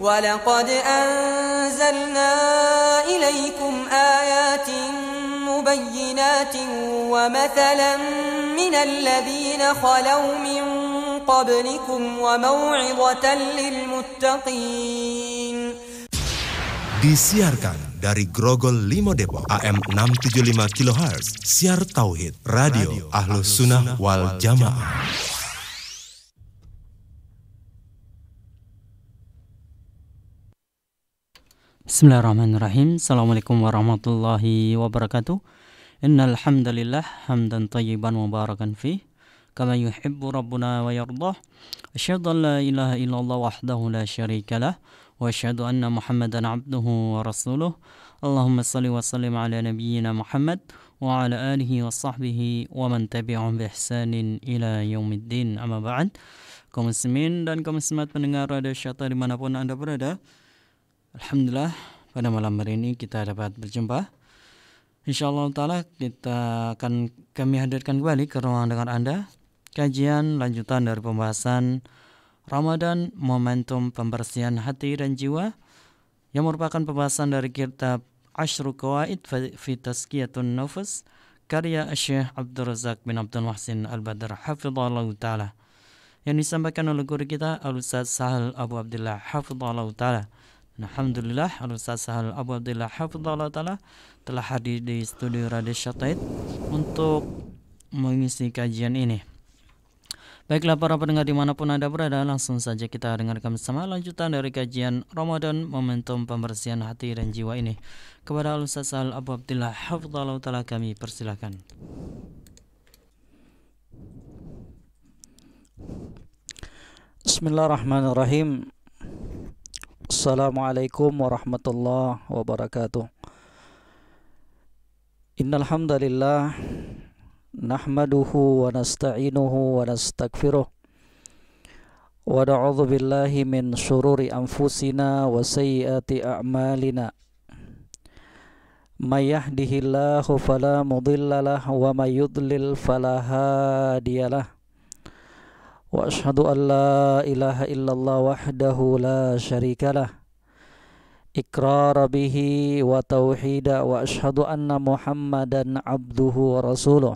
ولقد أنزلنا إليكم آيات مبينات ومثلا من الذين خلوا من قبلكم وموعظة للمتقين Disiarkan dari Grogol 5 Depok AM 675 kHz Siar Tauhid Radio, Radio Ahlus Sunnah Wal Jamaah Bismillahirrahmanirrahim Assalamualaikum warahmatullahi wabarakatuh Innalhamdulillah Hamdan tayyiban mubarakan fi Kama yuhibbu rabbuna wa yardah Asyadu an la ilaha illallah wahdahu la syarika lah Wa asyadu anna muhammadan abduhu wa rasuluh Allahumma salli wa sallim ala nabiyyina muhammad Wa ala alihi wa sahbihi Wa man tabi'um bi ihsanin ila yaumiddin Amma ba'd Kaum muslimin dan kaum muslimat pendengar Radio Syata dimanapun anda berada Alhamdulillah pada malam hari ini kita dapat berjumpa. Insyaallah taala kita akan kami hadirkan kembali ke ruang dengan Anda kajian lanjutan dari pembahasan Ramadan Momentum Pembersihan Hati dan Jiwa yang merupakan pembahasan dari kitab Ashru Kawaid fi Tazkiyatun Nafas karya Syekh Abdul Razak bin Abdul Muhsin Al-Badr Hafizullah taala yang disampaikan oleh guru kita Al-Ustaz Sahal Abu Abdullah Hafizullah taala. Alhamdulillah Al-Ustaz Sahal Abu Abdillah Hafizullah Ta'ala telah hadir di studio Radio Syataid untuk mengisi kajian ini. Baiklah para pendengar dimanapun Anda berada, langsung saja kita dengarkan bersama lanjutan dari kajian Ramadan Momentum Pembersihan Hati dan Jiwa ini. Kepada Al-Ustaz Sahal Abu Abdillah Hafizullah Ta'ala kami persilahkan. Bismillahirrahmanirrahim. Assalamualaikum warahmatullahi wabarakatuh Innalhamdalillah Nahmaduhu wa nasta'inuhu wa nasta'gfiruh Wa na'udhu billahi min syururi anfusina wa sayyati a'malina Man yahdihillahu falamudillalah wa mayudlil falahadiyalah واشهد ان لا اله الا الله وحده لا شريك له اقرار به وتوحيدا واشهد ان محمدا عبده ورسوله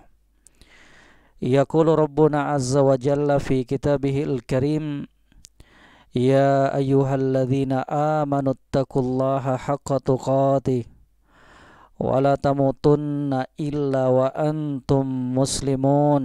يقول ربنا عز وجل في كتابه الكريم يا ايها الذين امنوا اتقوا الله حق تقاته ولا تموتن الا وانتم مسلمون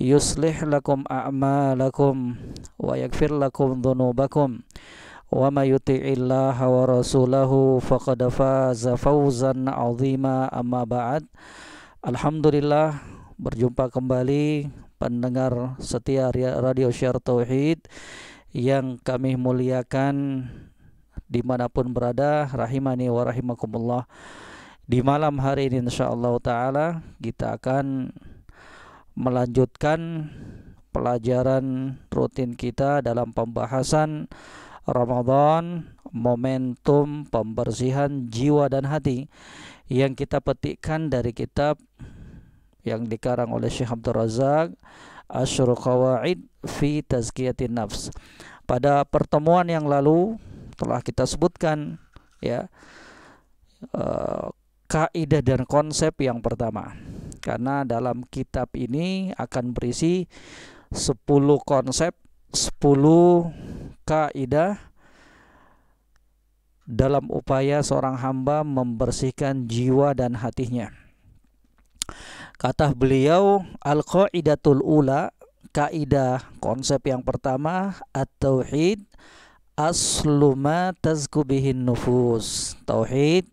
يصلح لكم أعمالكم ويغفر لكم ذنوبكم وما يطع الله ورسوله فقد فاز فوزا عظيما أما بعد Alhamdulillah berjumpa kembali pendengar setia Radio Share Tauhid yang kami muliakan dimanapun berada rahimani wa rahimakumullah di malam hari ini insyaallah taala kita akan melanjutkan pelajaran rutin kita dalam pembahasan Ramadan momentum pembersihan jiwa dan hati yang kita petikkan dari kitab yang dikarang oleh Syekh Abdul Razak Asyur Qawaid fi Tazkiyatin Nafs pada pertemuan yang lalu telah kita sebutkan ya uh, kaidah dan konsep yang pertama karena dalam kitab ini akan berisi 10 konsep, 10 kaidah dalam upaya seorang hamba membersihkan jiwa dan hatinya. Kata beliau, al-qaidatul ula, kaidah konsep yang pertama at-tauhid aslu ma nufus. Tauhid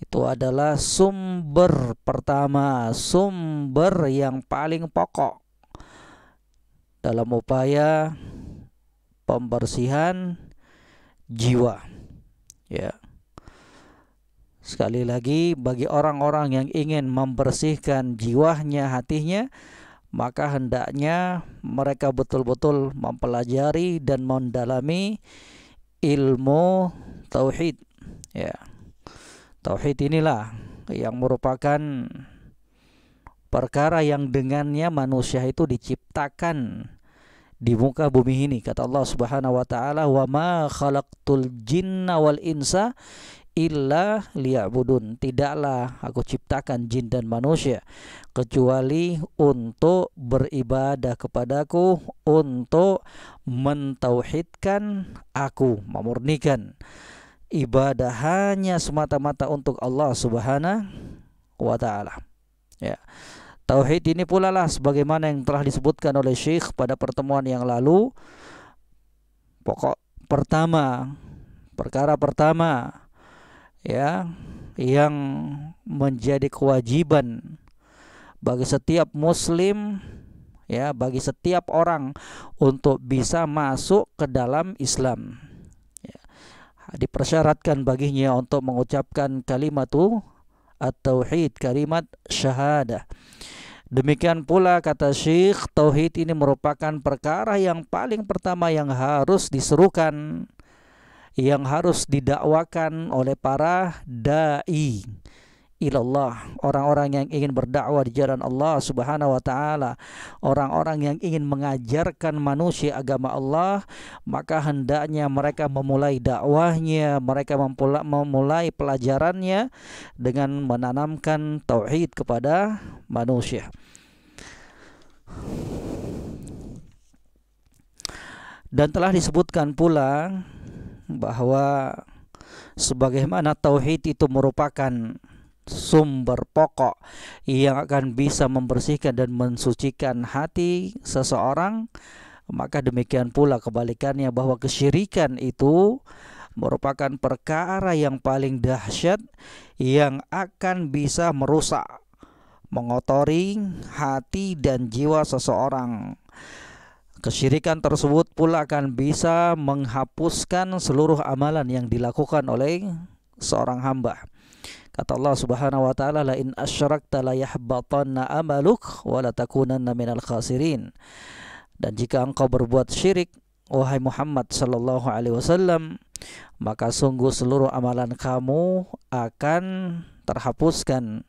itu adalah sumber pertama, sumber yang paling pokok dalam upaya pembersihan jiwa. Ya. Sekali lagi bagi orang-orang yang ingin membersihkan jiwanya, hatinya, maka hendaknya mereka betul-betul mempelajari dan mendalami ilmu tauhid. Ya. Tauhid inilah yang merupakan perkara yang dengannya manusia itu diciptakan di muka bumi ini kata Allah Subhanahu wa taala wa ma khalaqtul jinna wal insa illa liya'budun tidaklah aku ciptakan jin dan manusia kecuali untuk beribadah kepadaku untuk mentauhidkan aku memurnikan ibadah hanya semata-mata untuk Allah Subhanahu wa taala. Ya. Tauhid ini pula lah sebagaimana yang telah disebutkan oleh Syekh pada pertemuan yang lalu. Pokok pertama, perkara pertama ya yang menjadi kewajiban bagi setiap muslim ya bagi setiap orang untuk bisa masuk ke dalam Islam dipersyaratkan baginya untuk mengucapkan kalimat tu at-tauhid, kalimat syahadah. Demikian pula kata Syekh, tauhid ini merupakan perkara yang paling pertama yang harus diserukan, yang harus didakwakan oleh para dai ilallah, orang-orang yang ingin berdakwah di jalan Allah Subhanahu wa taala, orang-orang yang ingin mengajarkan manusia agama Allah, maka hendaknya mereka memulai dakwahnya, mereka memulai pelajarannya dengan menanamkan tauhid kepada manusia. Dan telah disebutkan pula bahwa sebagaimana tauhid itu merupakan sumber pokok yang akan bisa membersihkan dan mensucikan hati seseorang maka demikian pula kebalikannya bahwa kesyirikan itu merupakan perkara yang paling dahsyat yang akan bisa merusak mengotori hati dan jiwa seseorang Kesyirikan tersebut pula akan bisa menghapuskan seluruh amalan yang dilakukan oleh seorang hamba. Kata Allah Subhanahu wa taala la in asyrakta la yahbatanna amaluk wa la takunanna minal khasirin. Dan jika engkau berbuat syirik wahai Muhammad sallallahu alaihi wasallam maka sungguh seluruh amalan kamu akan terhapuskan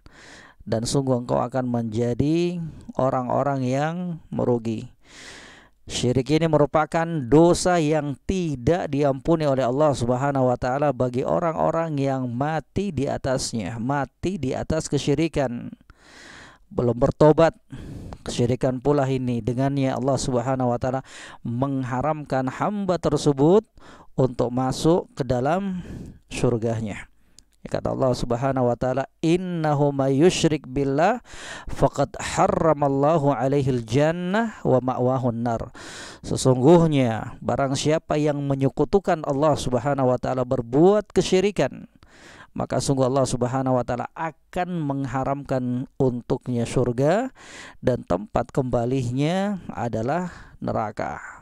dan sungguh engkau akan menjadi orang-orang yang merugi. Syirik ini merupakan dosa yang tidak diampuni oleh Allah Subhanahu wa taala bagi orang-orang yang mati di atasnya, mati di atas kesyirikan. Belum bertobat. Kesyirikan pula ini dengannya Allah Subhanahu wa taala mengharamkan hamba tersebut untuk masuk ke dalam surganya kata Allah Subhanahu wa taala, "Innahu may yusyrik billah faqad harramallahu alaihil jannah wa ma'wahun nar." Sesungguhnya barang siapa yang menyekutukan Allah Subhanahu wa taala berbuat kesyirikan, maka sungguh Allah Subhanahu wa taala akan mengharamkan untuknya surga dan tempat kembalinya adalah neraka.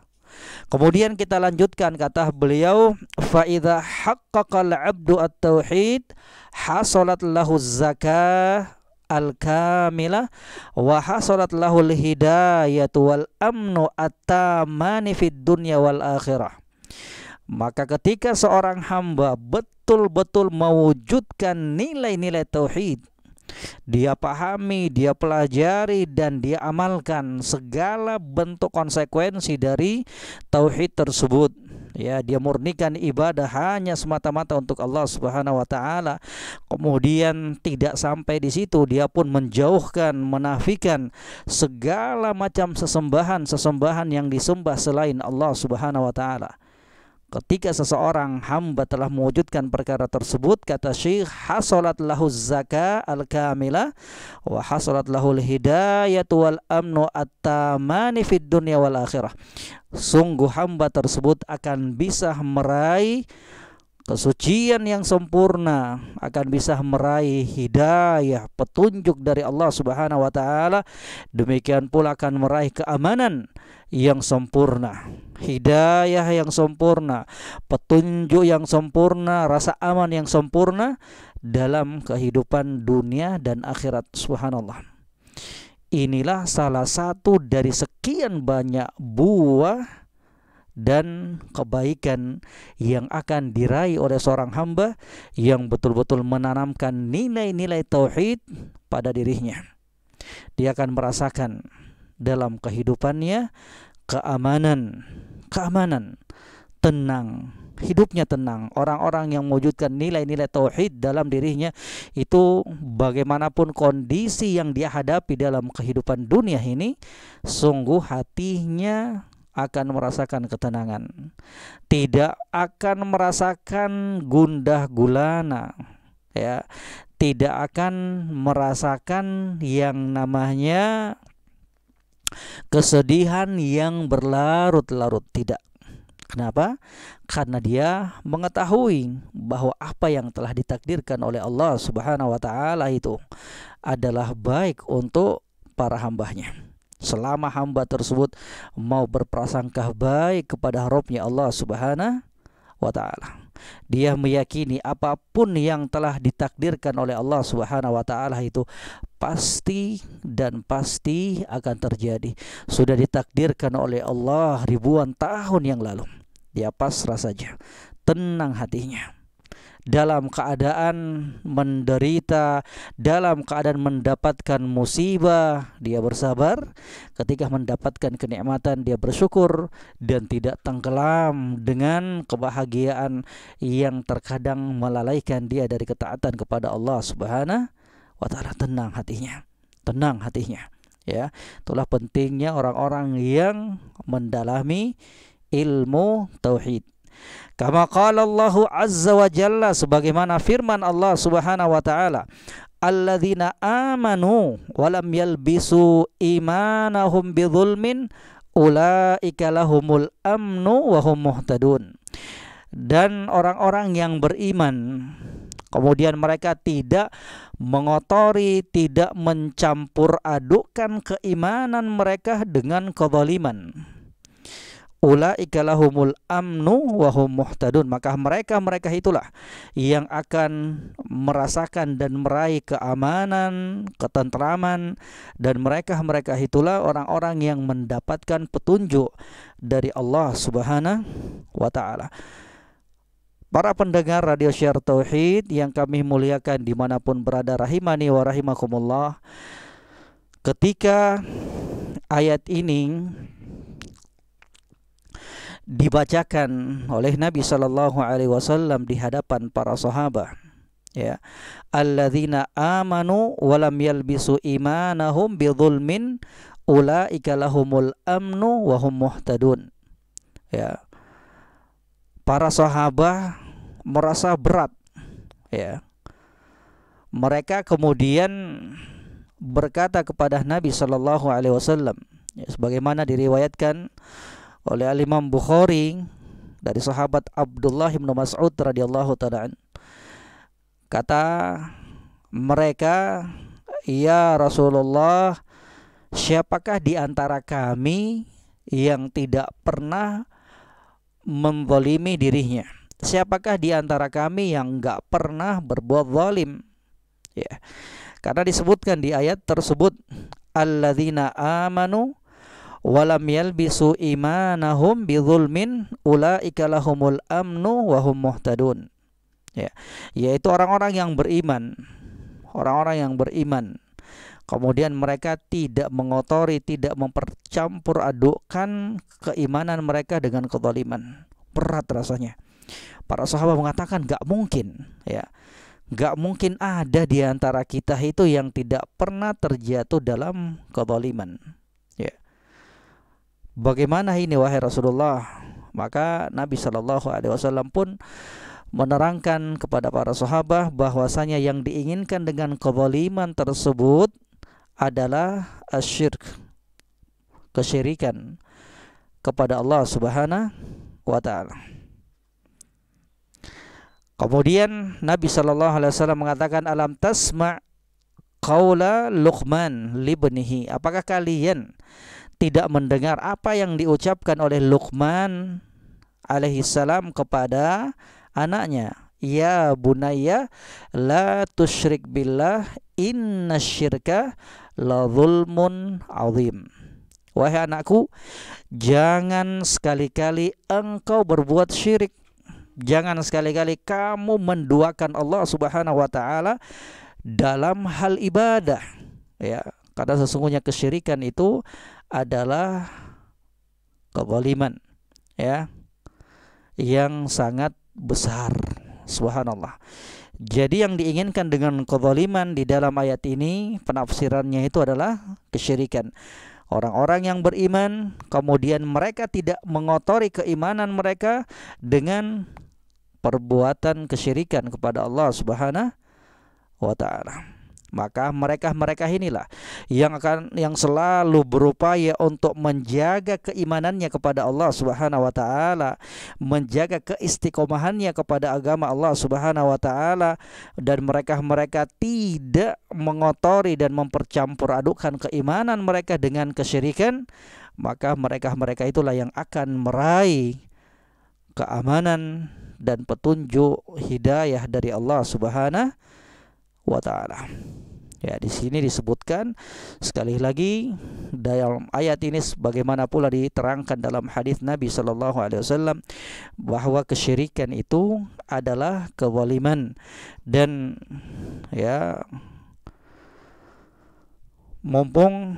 Kemudian kita lanjutkan kata beliau faida haqqaqal abdu at-tauhid hasolat lahu zakah al-kamila wa hasolat lahul hidayatu wal amnu at-tamani fid dunya wal akhirah. Maka ketika seorang hamba betul-betul mewujudkan nilai-nilai tauhid dia pahami, dia pelajari dan dia amalkan segala bentuk konsekuensi dari tauhid tersebut. Ya, dia murnikan ibadah hanya semata-mata untuk Allah Subhanahu wa taala. Kemudian tidak sampai di situ, dia pun menjauhkan, menafikan segala macam sesembahan-sesembahan yang disembah selain Allah Subhanahu wa taala Ketika seseorang hamba telah mewujudkan perkara tersebut, kata Syekh, hasolat lahu zaka al-kamila wa hasolat lahu hidayatu wal amnu at-tamani fid dunya wal akhirah. Sungguh hamba tersebut akan bisa meraih kesucian yang sempurna akan bisa meraih hidayah petunjuk dari Allah Subhanahu wa taala demikian pula akan meraih keamanan yang sempurna hidayah yang sempurna petunjuk yang sempurna rasa aman yang sempurna dalam kehidupan dunia dan akhirat subhanallah inilah salah satu dari sekian banyak buah dan kebaikan yang akan diraih oleh seorang hamba yang betul-betul menanamkan nilai-nilai tauhid pada dirinya. Dia akan merasakan dalam kehidupannya keamanan, keamanan, tenang, hidupnya tenang. Orang-orang yang mewujudkan nilai-nilai tauhid dalam dirinya itu bagaimanapun kondisi yang dia hadapi dalam kehidupan dunia ini, sungguh hatinya akan merasakan ketenangan, tidak akan merasakan gundah gulana, ya, tidak akan merasakan yang namanya kesedihan yang berlarut-larut, tidak. Kenapa? Karena dia mengetahui bahwa apa yang telah ditakdirkan oleh Allah Subhanahu wa taala itu adalah baik untuk para hambanya selama hamba tersebut mau berprasangka baik kepada Robnya Allah Subhanahu wa taala. Dia meyakini apapun yang telah ditakdirkan oleh Allah Subhanahu wa taala itu pasti dan pasti akan terjadi. Sudah ditakdirkan oleh Allah ribuan tahun yang lalu. Dia pasrah saja, tenang hatinya dalam keadaan menderita, dalam keadaan mendapatkan musibah, dia bersabar. Ketika mendapatkan kenikmatan, dia bersyukur dan tidak tenggelam dengan kebahagiaan yang terkadang melalaikan dia dari ketaatan kepada Allah Subhanahu wa taala. Tenang hatinya. Tenang hatinya. Ya, itulah pentingnya orang-orang yang mendalami ilmu tauhid Kama qala Allahu azza wa jalla sebagaimana firman Allah Subhanahu wa taala, alladzina amanu walam yalbisu imanahum bidzulmin ulaika lahumul amnu wa hum muhtadun dan orang-orang yang beriman kemudian mereka tidak mengotori tidak mencampur adukkan keimanan mereka dengan kezaliman Ula amnu wahum muhtadun maka mereka mereka itulah yang akan merasakan dan meraih keamanan, ketentraman dan mereka mereka itulah orang-orang yang mendapatkan petunjuk dari Allah Subhanahu wa taala. Para pendengar Radio Syar Tauhid yang kami muliakan dimanapun berada rahimani wa rahimakumullah Ketika ayat ini dibacakan oleh Nabi Shallallahu Alaihi Wasallam di hadapan para sahabat. Ya, alladzina amanu walam yalbisu imanahum bidzulmin ulaika lahumul amnu wa hum muhtadun. Ya. Para sahabat merasa berat ya. Mereka kemudian berkata kepada Nabi Shallallahu alaihi wasallam ya, sebagaimana diriwayatkan oleh Al Imam Bukhari dari sahabat Abdullah bin Mas'ud radhiyallahu taala kata mereka ya Rasulullah siapakah di antara kami yang tidak pernah membolimi dirinya siapakah di antara kami yang enggak pernah berbuat zalim ya karena disebutkan di ayat tersebut alladzina amanu walam yalbisu imanahum bidzulmin ulaika lahumul amnu wa hum muhtadun ya yaitu orang-orang yang beriman orang-orang yang beriman kemudian mereka tidak mengotori tidak mempercampur adukkan keimanan mereka dengan kezaliman berat rasanya para sahabat mengatakan gak mungkin ya gak mungkin ada di antara kita itu yang tidak pernah terjatuh dalam kezaliman Bagaimana ini wahai Rasulullah? Maka Nabi Shallallahu alaihi wasallam pun menerangkan kepada para sahabat bahwasanya yang diinginkan dengan keboliman tersebut adalah asyirk kesyirikan kepada Allah Subhanahu wa taala. Kemudian Nabi Shallallahu alaihi wasallam mengatakan alam tasma' qaula Luqman libnihi. Apakah kalian tidak mendengar apa yang diucapkan oleh Luqman alaihi salam kepada anaknya. Ya bunaya la tusyrik billah inna syirka la zulmun azim. Wahai anakku, jangan sekali-kali engkau berbuat syirik. Jangan sekali-kali kamu menduakan Allah Subhanahu wa taala dalam hal ibadah. Ya, karena sesungguhnya kesyirikan itu adalah keboliman ya yang sangat besar subhanallah jadi yang diinginkan dengan keboliman di dalam ayat ini penafsirannya itu adalah kesyirikan orang-orang yang beriman kemudian mereka tidak mengotori keimanan mereka dengan perbuatan kesyirikan kepada Allah Subhanahu wa taala maka mereka-mereka inilah yang akan yang selalu berupaya untuk menjaga keimanannya kepada Allah Subhanahu wa taala, menjaga keistiqomahannya kepada agama Allah Subhanahu wa taala dan mereka-mereka tidak mengotori dan mempercampur adukan keimanan mereka dengan kesyirikan, maka mereka-mereka itulah yang akan meraih keamanan dan petunjuk hidayah dari Allah Subhanahu wa taala. Ya, di sini disebutkan sekali lagi dalam ayat ini sebagaimana pula diterangkan dalam hadis Nabi Shallallahu alaihi wasallam bahwa kesyirikan itu adalah kewaliman dan ya mumpung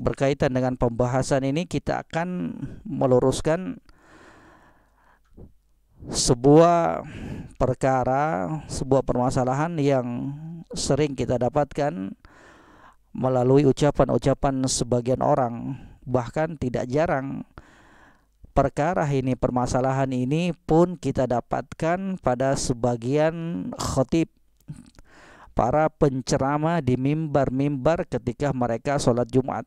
berkaitan dengan pembahasan ini kita akan meluruskan sebuah perkara, sebuah permasalahan yang sering kita dapatkan melalui ucapan-ucapan sebagian orang, bahkan tidak jarang perkara ini, permasalahan ini pun kita dapatkan pada sebagian khotib para pencerama di mimbar-mimbar ketika mereka sholat Jumat.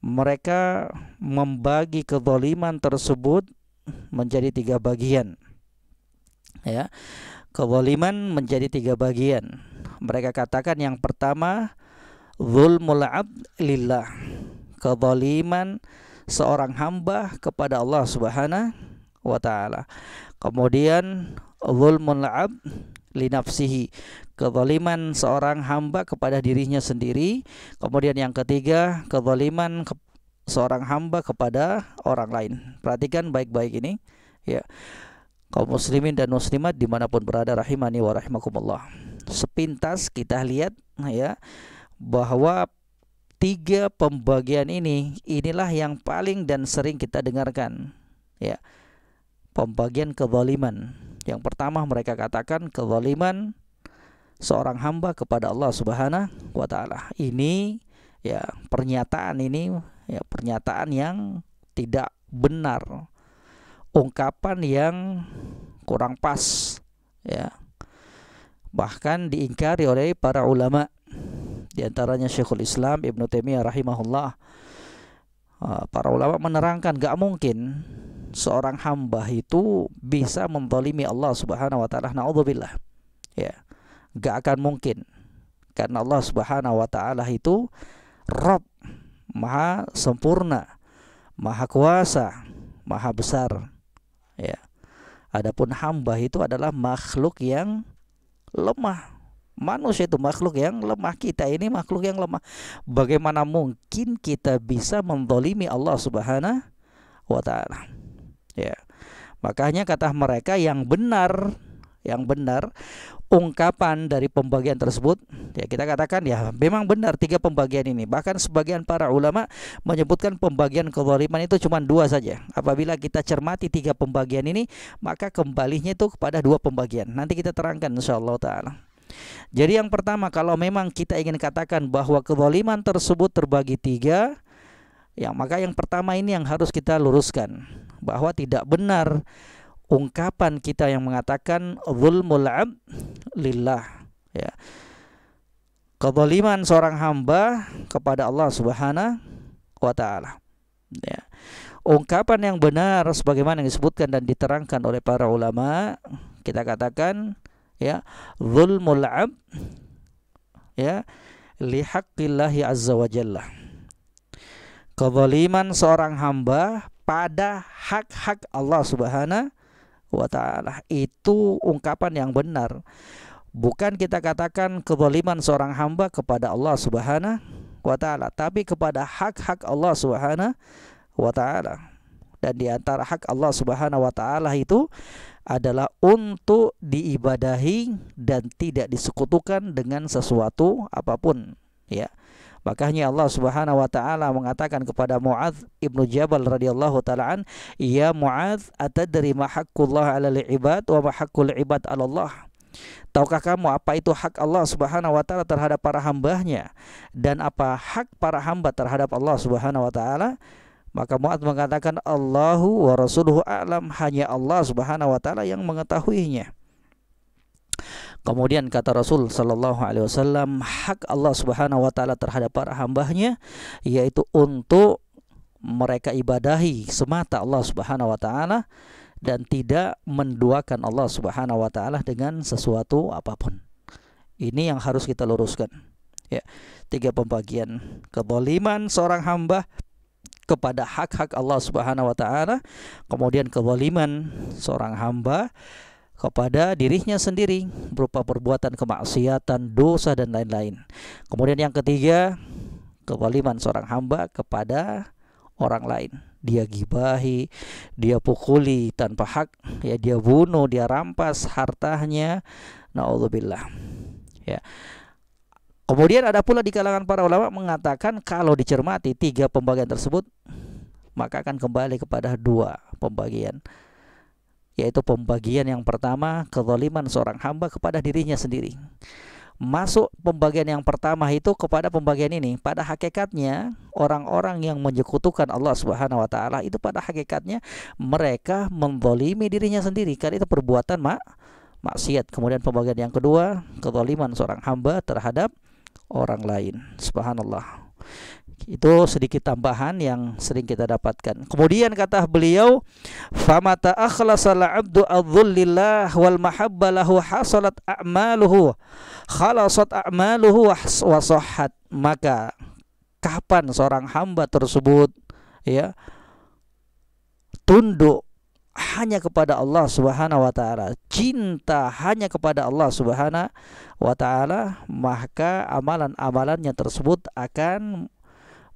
Mereka membagi kezoliman tersebut menjadi tiga bagian ya kewaliman menjadi tiga bagian mereka katakan yang pertama zulmul abd lillah kewaliman seorang hamba kepada Allah Subhanahu wa taala kemudian zulmul abd linafsihi kezaliman seorang hamba kepada dirinya sendiri kemudian yang ketiga kezaliman ke seorang hamba kepada orang lain. Perhatikan baik-baik ini. Ya. Kaum muslimin dan muslimat dimanapun berada rahimani wa rahimakumullah. Sepintas kita lihat ya bahwa tiga pembagian ini inilah yang paling dan sering kita dengarkan. Ya. Pembagian kezaliman. Yang pertama mereka katakan kezaliman seorang hamba kepada Allah Subhanahu wa taala. Ini ya pernyataan ini ya pernyataan yang tidak benar ungkapan yang kurang pas ya bahkan diingkari oleh para ulama diantaranya Syekhul Islam Ibnu Taimiyah rahimahullah ah, para ulama menerangkan gak mungkin seorang hamba itu bisa mentolimi Allah Subhanahu wa taala naudzubillah ya gak akan mungkin karena Allah Subhanahu wa taala itu Rob maha sempurna, maha kuasa, maha besar. Ya. Adapun hamba itu adalah makhluk yang lemah. Manusia itu makhluk yang lemah kita ini makhluk yang lemah. Bagaimana mungkin kita bisa mendolimi Allah Subhanahu wa taala? Ya. Makanya kata mereka yang benar, yang benar ungkapan dari pembagian tersebut ya kita katakan ya memang benar tiga pembagian ini bahkan sebagian para ulama menyebutkan pembagian kezaliman itu cuma dua saja apabila kita cermati tiga pembagian ini maka kembalinya itu kepada dua pembagian nanti kita terangkan insyaallah taala jadi yang pertama kalau memang kita ingin katakan bahwa kezaliman tersebut terbagi tiga ya maka yang pertama ini yang harus kita luruskan bahwa tidak benar ungkapan kita yang mengatakan zulmul ab lillah ya kezaliman seorang hamba kepada Allah Subhanahu wa taala ya ungkapan yang benar sebagaimana yang disebutkan dan diterangkan oleh para ulama kita katakan ya zulmul ab ya lihaqqillahi azza wa jalla kezaliman seorang hamba pada hak-hak Allah Subhanahu wa taala. Itu ungkapan yang benar. Bukan kita katakan kezaliman seorang hamba kepada Allah Subhanahu wa taala, tapi kepada hak-hak Allah Subhanahu wa taala. Dan di antara hak Allah Subhanahu wa taala itu adalah untuk diibadahi dan tidak disekutukan dengan sesuatu apapun, ya. Makanya Allah Subhanahu wa taala mengatakan kepada Muadz Ibnu Jabal radhiyallahu taalaan, "Ya Muadz, atadri ma haqqullah 'alal ibad wa ma haqqul ibad 'ala Allah?" Tahukah kamu apa itu hak Allah Subhanahu wa taala terhadap para hambanya dan apa hak para hamba terhadap Allah Subhanahu wa taala? Maka Mu'ad mengatakan Allahu wa rasuluhu a'lam hanya Allah Subhanahu wa taala yang mengetahuinya. Kemudian kata Rasul Shallallahu Alaihi Wasallam, hak Allah Subhanahu Wa Taala terhadap para hambanya yaitu untuk mereka ibadahi semata Allah Subhanahu Wa Taala dan tidak menduakan Allah Subhanahu Wa Taala dengan sesuatu apapun. Ini yang harus kita luruskan. Ya, tiga pembagian keboliman seorang hamba kepada hak-hak Allah Subhanahu wa taala, kemudian keboliman seorang hamba kepada dirinya sendiri berupa perbuatan kemaksiatan, dosa dan lain-lain. Kemudian yang ketiga, kewaliman seorang hamba kepada orang lain. Dia gibahi, dia pukuli tanpa hak, ya dia bunuh, dia rampas hartanya. Nauzubillah. Ya. Kemudian ada pula di kalangan para ulama mengatakan kalau dicermati tiga pembagian tersebut maka akan kembali kepada dua pembagian yaitu pembagian yang pertama kezaliman seorang hamba kepada dirinya sendiri. Masuk pembagian yang pertama itu kepada pembagian ini pada hakikatnya orang-orang yang menyekutukan Allah Subhanahu wa taala itu pada hakikatnya mereka mendolimi dirinya sendiri karena itu perbuatan mak maksiat. Kemudian pembagian yang kedua kezaliman seorang hamba terhadap orang lain. Subhanallah. Itu sedikit tambahan yang sering kita dapatkan. Kemudian kata beliau, "Famata akhlasal 'abdu adzulillah wal mahabbalahu hasalat a'maluhu khalasat a'maluhu wa sahhat." Maka kapan seorang hamba tersebut ya tunduk hanya kepada Allah Subhanahu wa taala, cinta hanya kepada Allah Subhanahu wa taala, maka amalan-amalannya tersebut akan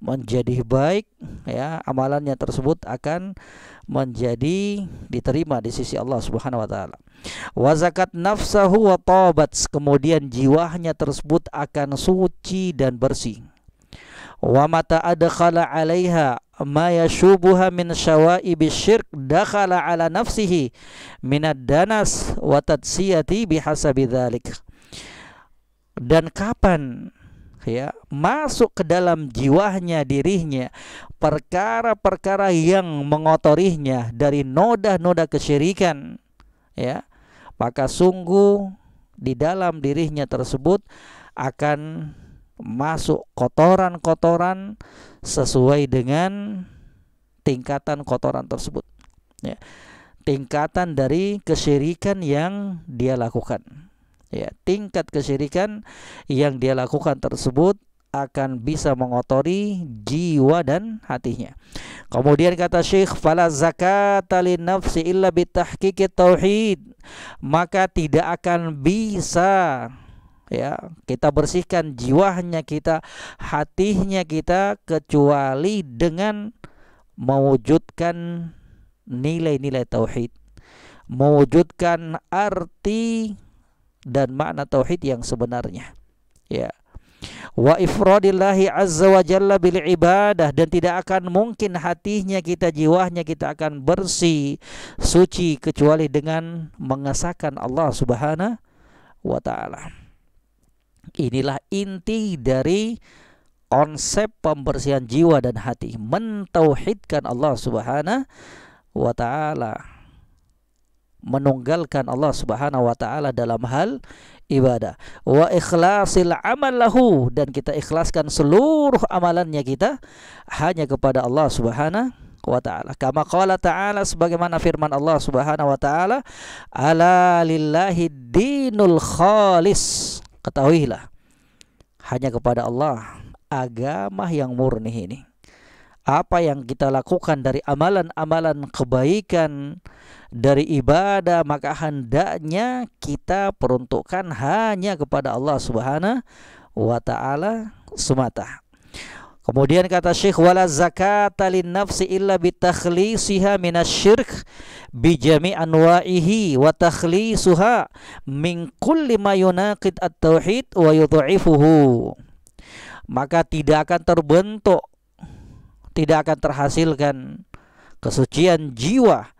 menjadi baik ya amalannya tersebut akan menjadi diterima di sisi Allah Subhanahu wa taala. Wa zakat nafsahu wa tabat kemudian jiwanya tersebut akan suci dan bersih. Wa mata adkhala 'alaiha ma yashubuha min syawaibi syirk dakhala 'ala nafsihi min ad-danas wa tadsiyati bihasabi dzalik. Dan kapan ya masuk ke dalam jiwanya dirinya perkara-perkara yang mengotorinya dari noda-noda kesyirikan ya maka sungguh di dalam dirinya tersebut akan masuk kotoran-kotoran sesuai dengan tingkatan kotoran tersebut ya tingkatan dari kesyirikan yang dia lakukan ya tingkat kesyirikan yang dia lakukan tersebut akan bisa mengotori jiwa dan hatinya. Kemudian kata Syekh fala zakat nafsi illa bitahqiqit tauhid. Maka tidak akan bisa ya, kita bersihkan jiwanya kita, hatinya kita kecuali dengan mewujudkan nilai-nilai tauhid. Mewujudkan arti dan makna tauhid yang sebenarnya ya wa ifradillahi azza wa jalla bil ibadah dan tidak akan mungkin hatinya kita jiwanya kita akan bersih suci kecuali dengan mengesahkan Allah Subhanahu wa taala inilah inti dari konsep pembersihan jiwa dan hati mentauhidkan Allah Subhanahu wa taala menunggalkan Allah Subhanahu wa taala dalam hal ibadah wa ikhlasil amal lahu dan kita ikhlaskan seluruh amalannya kita hanya kepada Allah Subhanahu wa taala kama qala ta'ala sebagaimana firman Allah Subhanahu wa taala ala lillahi dinul khalis ketahuilah hanya kepada Allah agama yang murni ini apa yang kita lakukan dari amalan-amalan kebaikan dari ibadah maka hendaknya kita peruntukkan hanya kepada Allah Subhanahu wa taala semata. Kemudian kata Syekh wala zakata lin nafsi illa bi takhlisiha minasyirk bi jami anwa'ihi wa takhlisuha min kulli ma yunaqid at-tauhid wa yudhaifuhu. Maka tidak akan terbentuk tidak akan terhasilkan kesucian jiwa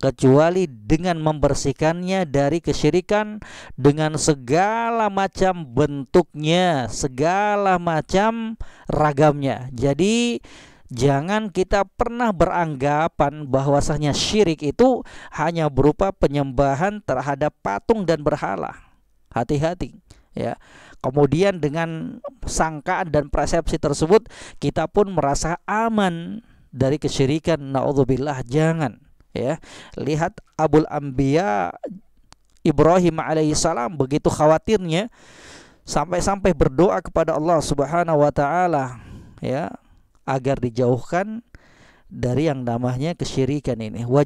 kecuali dengan membersihkannya dari kesyirikan dengan segala macam bentuknya, segala macam ragamnya. Jadi jangan kita pernah beranggapan bahwasanya syirik itu hanya berupa penyembahan terhadap patung dan berhala. Hati-hati ya. Kemudian dengan sangkaan dan persepsi tersebut kita pun merasa aman dari kesyirikan. Nauzubillah jangan ya. Lihat Abul Anbiya Ibrahim alaihissalam begitu khawatirnya sampai-sampai berdoa kepada Allah Subhanahu wa taala ya agar dijauhkan dari yang namanya kesyirikan ini wa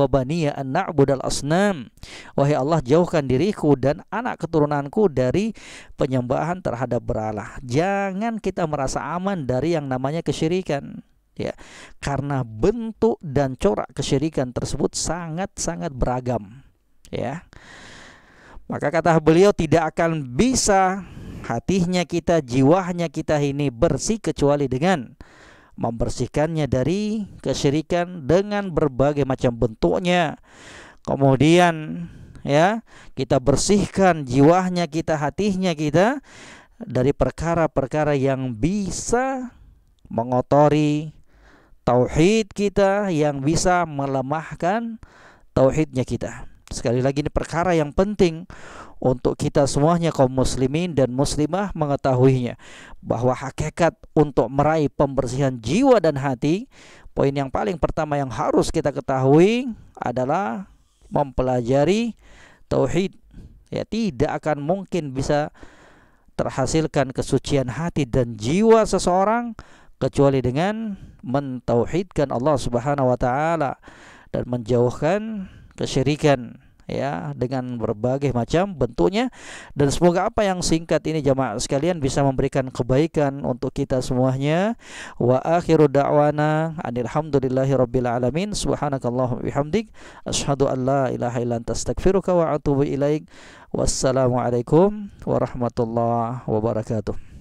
wabaniya anak budal asnam wahai Allah jauhkan diriku dan anak keturunanku dari penyembahan terhadap beralah jangan kita merasa aman dari yang namanya kesyirikan ya karena bentuk dan corak kesyirikan tersebut sangat-sangat beragam ya maka kata beliau tidak akan bisa hatinya kita jiwanya kita ini bersih kecuali dengan membersihkannya dari kesyirikan dengan berbagai macam bentuknya. Kemudian ya, kita bersihkan jiwanya kita, hatinya kita dari perkara-perkara yang bisa mengotori tauhid kita yang bisa melemahkan tauhidnya kita. Sekali lagi ini perkara yang penting untuk kita semuanya kaum muslimin dan muslimah mengetahuinya bahwa hakikat untuk meraih pembersihan jiwa dan hati poin yang paling pertama yang harus kita ketahui adalah mempelajari tauhid ya tidak akan mungkin bisa terhasilkan kesucian hati dan jiwa seseorang kecuali dengan mentauhidkan Allah Subhanahu wa taala dan menjauhkan kesyirikan ya dengan berbagai macam bentuknya dan semoga apa yang singkat ini jamaah sekalian bisa memberikan kebaikan untuk kita semuanya wa akhiru da'wana alhamdulillahi rabbil alamin subhanakallahumma bihamdik asyhadu an la ilaha illa anta astaghfiruka wa atubu ilaik alaikum warahmatullahi wabarakatuh